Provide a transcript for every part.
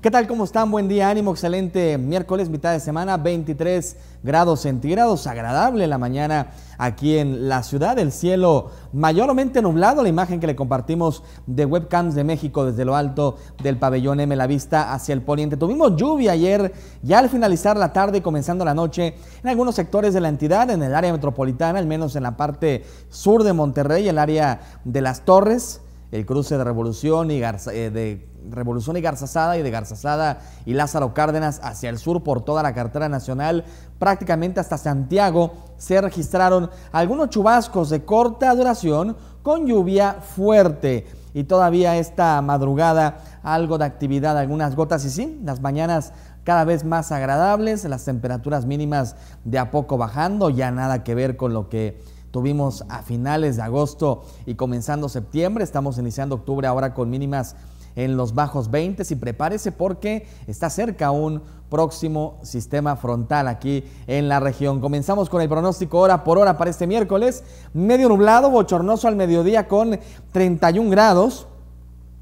¿Qué tal? ¿Cómo están? Buen día, ánimo, excelente miércoles, mitad de semana, 23 grados centígrados, agradable la mañana aquí en la ciudad, el cielo mayormente nublado, la imagen que le compartimos de webcams de México desde lo alto del pabellón M, la vista hacia el poniente. Tuvimos lluvia ayer, ya al finalizar la tarde y comenzando la noche, en algunos sectores de la entidad, en el área metropolitana, al menos en la parte sur de Monterrey, el área de las Torres el cruce de Revolución y, eh, de Revolución y y de Garzazada y Lázaro Cárdenas hacia el sur por toda la cartera nacional, prácticamente hasta Santiago, se registraron algunos chubascos de corta duración con lluvia fuerte. Y todavía esta madrugada algo de actividad, algunas gotas y sí, las mañanas cada vez más agradables, las temperaturas mínimas de a poco bajando, ya nada que ver con lo que tuvimos a finales de agosto y comenzando septiembre. Estamos iniciando octubre ahora con mínimas en los bajos 20 y prepárese porque está cerca un próximo sistema frontal aquí en la región. Comenzamos con el pronóstico hora por hora para este miércoles, medio nublado, bochornoso al mediodía con 31 grados.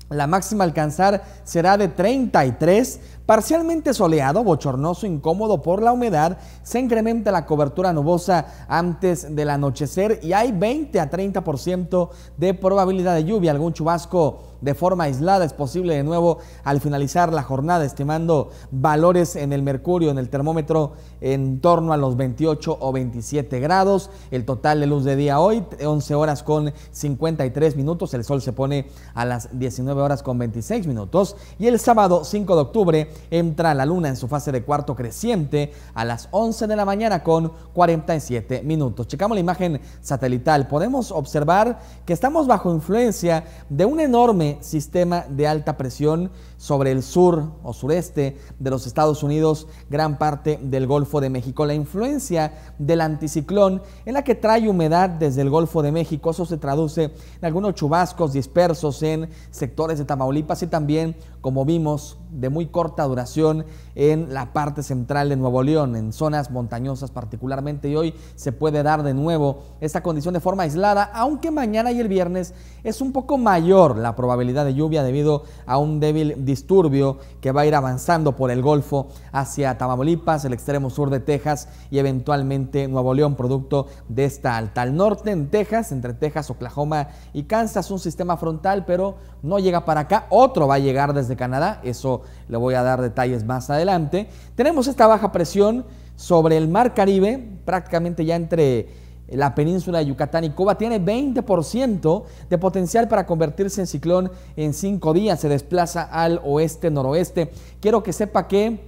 La máxima alcanzar será de 33, Parcialmente soleado, bochornoso, incómodo por la humedad, se incrementa la cobertura nubosa antes del anochecer y hay 20 a 30% de probabilidad de lluvia. Algún chubasco de forma aislada es posible de nuevo al finalizar la jornada, estimando valores en el mercurio, en el termómetro, en torno a los 28 o 27 grados. El total de luz de día hoy, 11 horas con 53 minutos. El sol se pone a las 19 horas con 26 minutos. Y el sábado 5 de octubre, entra la luna en su fase de cuarto creciente a las 11 de la mañana con 47 minutos. Checamos la imagen satelital. Podemos observar que estamos bajo influencia de un enorme sistema de alta presión sobre el sur o sureste de los Estados Unidos, gran parte del Golfo de México. La influencia del anticiclón en la que trae humedad desde el Golfo de México, eso se traduce en algunos chubascos dispersos en sectores de Tamaulipas y también, como vimos, de muy corta duración en la parte central de Nuevo León, en zonas montañosas particularmente, y hoy se puede dar de nuevo esta condición de forma aislada, aunque mañana y el viernes es un poco mayor la probabilidad de lluvia debido a un débil disturbio que va a ir avanzando por el Golfo hacia Tamaulipas, el extremo sur de Texas y eventualmente Nuevo León, producto de esta alta. Al norte en Texas, entre Texas, Oklahoma y Kansas, un sistema frontal, pero no llega para acá, otro va a llegar desde Canadá, eso le voy a dar detalles más adelante. Tenemos esta baja presión sobre el Mar Caribe, prácticamente ya entre la península de Yucatán y Cuba tiene 20% de potencial para convertirse en ciclón en cinco días. Se desplaza al oeste-noroeste. Quiero que sepa que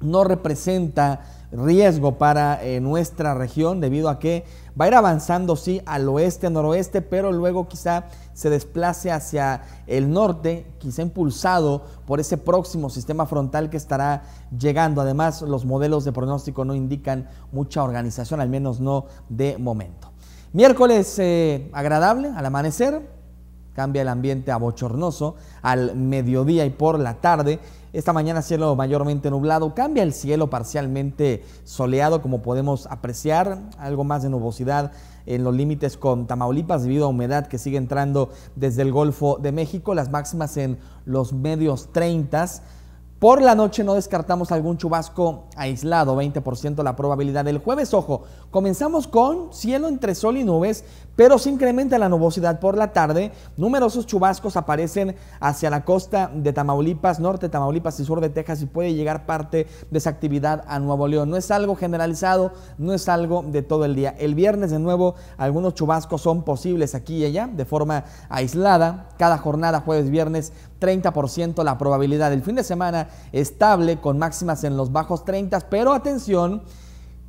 no representa riesgo para eh, nuestra región debido a que va a ir avanzando, sí, al oeste, noroeste, pero luego quizá se desplace hacia el norte, quizá impulsado por ese próximo sistema frontal que estará llegando. Además, los modelos de pronóstico no indican mucha organización, al menos no de momento. Miércoles eh, agradable al amanecer, cambia el ambiente a bochornoso al mediodía y por la tarde. Esta mañana cielo mayormente nublado, cambia el cielo parcialmente soleado como podemos apreciar, algo más de nubosidad en los límites con Tamaulipas debido a humedad que sigue entrando desde el Golfo de México, las máximas en los medios 30 por la noche no descartamos algún chubasco aislado, 20% la probabilidad El jueves. Ojo, comenzamos con cielo entre sol y nubes, pero se incrementa la nubosidad por la tarde. Numerosos chubascos aparecen hacia la costa de Tamaulipas, norte de Tamaulipas y sur de Texas y puede llegar parte de esa actividad a Nuevo León. No es algo generalizado, no es algo de todo el día. El viernes de nuevo algunos chubascos son posibles aquí y allá de forma aislada. Cada jornada jueves, viernes 30% la probabilidad. del fin de semana estable con máximas en los bajos 30, pero atención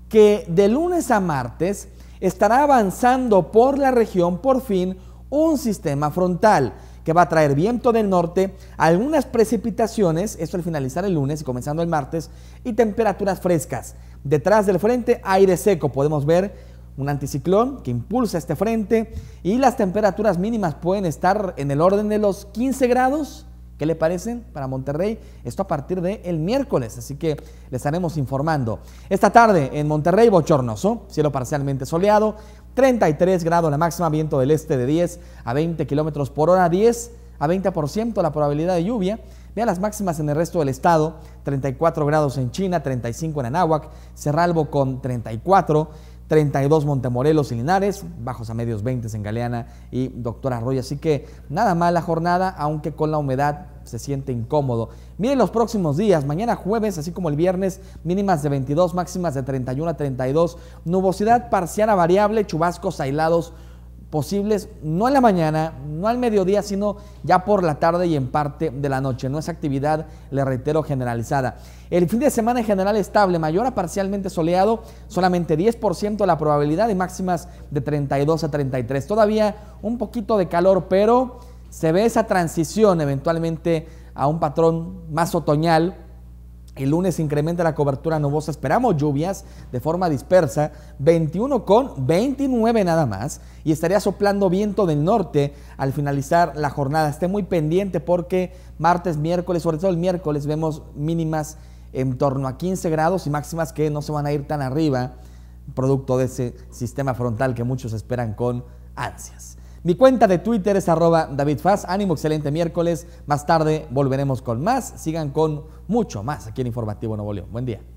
que de lunes a martes estará avanzando por la región por fin un sistema frontal que va a traer viento del norte, algunas precipitaciones, esto al finalizar el lunes y comenzando el martes, y temperaturas frescas. Detrás del frente, aire seco, podemos ver un anticiclón que impulsa este frente y las temperaturas mínimas pueden estar en el orden de los 15 grados. ¿Qué le parecen para Monterrey? Esto a partir del el miércoles, así que les estaremos informando. Esta tarde en Monterrey, bochornoso, cielo parcialmente soleado, 33 grados la máxima, viento del este de 10 a 20 kilómetros por hora, 10 a 20% la probabilidad de lluvia. Vea las máximas en el resto del estado, 34 grados en China, 35 en Anáhuac, Cerralbo con 34, 32 Montemorelos y Linares, bajos a medios 20 en Galeana y Doctor Arroyo. Así que nada mal la jornada, aunque con la humedad se siente incómodo. Miren los próximos días, mañana jueves, así como el viernes, mínimas de 22, máximas de 31 a 32, nubosidad parcial a variable, chubascos aislados posibles, no en la mañana, no al mediodía, sino ya por la tarde y en parte de la noche. No es actividad, le reitero, generalizada. El fin de semana en general estable, mayor a parcialmente soleado, solamente 10% la probabilidad de máximas de 32 a 33. Todavía un poquito de calor, pero se ve esa transición eventualmente a un patrón más otoñal el lunes incrementa la cobertura nubosa, esperamos lluvias de forma dispersa, 21 con 29 nada más, y estaría soplando viento del norte al finalizar la jornada. Esté muy pendiente porque martes, miércoles, sobre todo el miércoles, vemos mínimas en torno a 15 grados y máximas que no se van a ir tan arriba, producto de ese sistema frontal que muchos esperan con ansias. Mi cuenta de Twitter es arroba DavidFaz. Ánimo, excelente miércoles. Más tarde volveremos con más. Sigan con mucho más aquí en Informativo Nuevo León. Buen día.